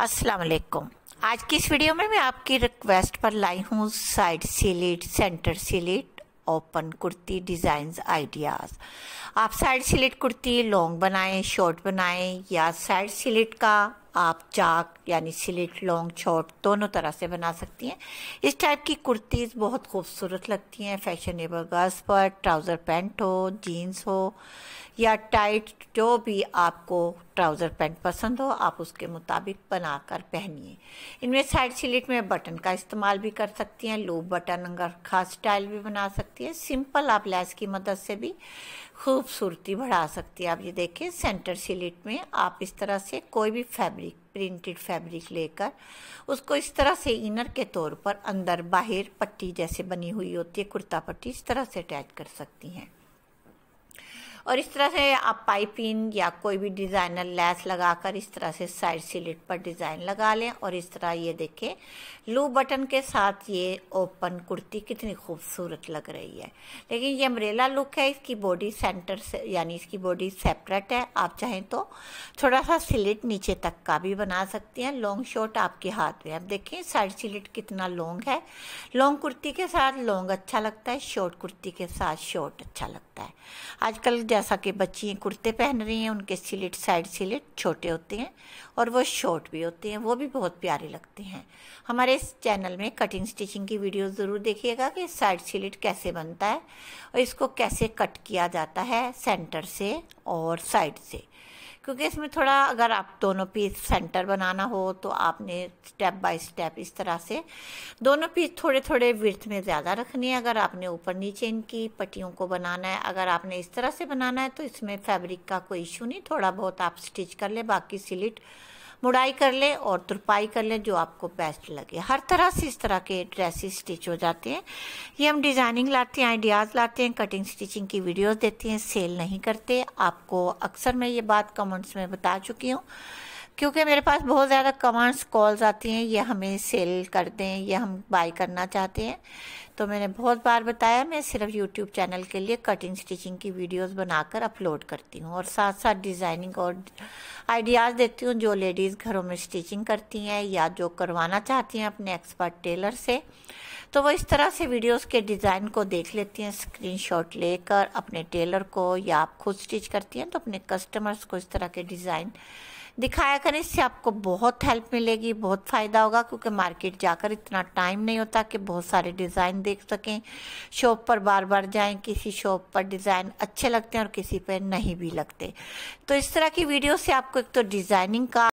अस्सलाम वालेकुम आज की इस वीडियो में मैं आपकी रिक्वेस्ट पर लाई हूँ side slit centre slit open kurti designs ideas आप साइड सिलेट कुर्ती लॉन्ग बनाएं शॉर्ट बनाएं या साइड सिलेट का आप चाक यानी सिलेट लॉन्ग शॉर्ट दोनों तरह से बना सकती हैं इस टाइप की कुर्तीज़ बहुत खूबसूरत लगती हैं फैशनेबल गर्ल्स पर ट्राउज़र पैंट हो जीन्स हो या टाइट जो भी आपको ट्राउज़र पैंट पसंद हो आप उसके मुताबिक बनाकर पहनिए इनमें साइड सिलिट में बटन का इस्तेमाल भी कर सकती हैं लूप बटन अगर खास स्टाइल भी बना सकती है सिंपल आप लैस की मदद से भी खूबसूरती बढ़ा सकती है आप ये देखें सेंटर सिलिट में आप इस तरह से कोई भी फैब्रिक प्रिंटेड फैब्रिक लेकर उसको इस तरह से इनर के तौर पर अंदर बाहर पट्टी जैसे बनी हुई होती है कुर्ता पट्टी इस तरह से अटैच कर सकती हैं और इस तरह से आप पाइपिंग या कोई भी डिज़ाइनर लैस लगाकर इस तरह से साइड सिलिट पर डिज़ाइन लगा लें और इस तरह ये देखें लू बटन के साथ ये ओपन कुर्ती कितनी खूबसूरत लग रही है लेकिन ये अम्ब्रेला लुक है इसकी बॉडी सेंटर से यानी इसकी बॉडी सेपरेट है आप चाहें तो थोड़ा सा सिलिट नीचे तक का भी बना सकती हैं लॉन्ग शॉर्ट आपके हाथ में अब देखें साइड सिलिट कितना लॉन्ग है लॉन्ग कुर्ती के साथ लॉन्ग अच्छा लगता है शॉर्ट कुर्ती के साथ शॉर्ट अच्छा लगता है आजकल जैसा कि बच्ची कुर्ते पहन रही हैं उनके सिलिट साइड सिलिट छोटे होते हैं और वो शॉर्ट भी होते हैं वो भी बहुत प्यारे लगते हैं हमारे इस चैनल में कटिंग स्टिचिंग की वीडियो ज़रूर देखिएगा कि साइड सिलिट कैसे बनता है और इसको कैसे कट किया जाता है सेंटर से और साइड से क्योंकि इसमें थोड़ा अगर आप दोनों पीस सेंटर बनाना हो तो आपने स्टेप बाय स्टेप इस तरह से दोनों पीस थोड़े थोड़े विर्थ में ज़्यादा रखनी है अगर आपने ऊपर नीचे इनकी पट्टियों को बनाना है अगर आपने इस तरह से बनाना है तो इसमें फैब्रिक का कोई इशू नहीं थोड़ा बहुत आप स्टिच कर ले बाकी सिलिट मुड़ाई कर लें और तुरपाई कर लें जो आपको बेस्ट लगे हर तरह से इस तरह के ड्रेसेस स्टिच हो जाते हैं ये हम डिज़ाइनिंग लाते हैं आइडियाज़ लाते हैं कटिंग स्टिचिंग की वीडियोज़ देते हैं सेल नहीं करते आपको अक्सर मैं ये बात कमेंट्स में बता चुकी हूँ क्योंकि मेरे पास बहुत ज़्यादा कमांड्स कॉल्स आती हैं ये हमें सेल कर दें ये हम बाई करना चाहते हैं तो मैंने बहुत बार बताया मैं सिर्फ यूट्यूब चैनल के लिए कटिंग स्टिचिंग की वीडियोस बनाकर अपलोड करती हूँ और साथ साथ डिज़ाइनिंग और आइडियाज़ देती हूँ जो लेडीज़ घरों में स्टिचिंग करती हैं या जो करवाना चाहती हैं अपने एक्सपर्ट टेलर से तो वो इस तरह से वीडियोस के डिज़ाइन को देख लेती हैं स्क्रीनशॉट लेकर अपने टेलर को या आप खुद स्टिच करती हैं तो अपने कस्टमर्स को इस तरह के डिज़ाइन दिखाया करें इससे आपको बहुत हेल्प मिलेगी बहुत फ़ायदा होगा क्योंकि मार्केट जाकर इतना टाइम नहीं होता कि बहुत सारे डिज़ाइन देख सकें शॉप पर बार बार जाएं किसी शॉप पर डिज़ाइन अच्छे लगते हैं और किसी पर नहीं भी लगते तो इस तरह की वीडियो से आपको एक तो डिज़ाइनिंग का